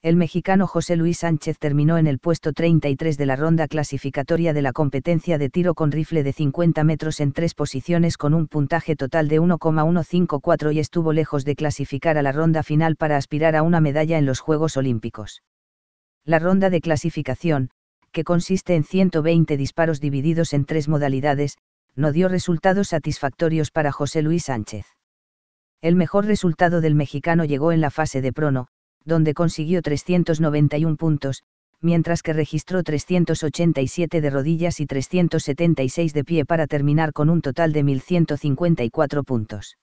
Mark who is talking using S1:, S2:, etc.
S1: el mexicano José Luis Sánchez terminó en el puesto 33 de la ronda clasificatoria de la competencia de tiro con rifle de 50 metros en tres posiciones con un puntaje total de 1,154 y estuvo lejos de clasificar a la ronda final para aspirar a una medalla en los Juegos Olímpicos. La ronda de clasificación, que consiste en 120 disparos divididos en tres modalidades, no dio resultados satisfactorios para José Luis Sánchez. El mejor resultado del mexicano llegó en la fase de prono, donde consiguió 391 puntos, mientras que registró 387 de rodillas y 376 de pie para terminar con un total de 1.154 puntos.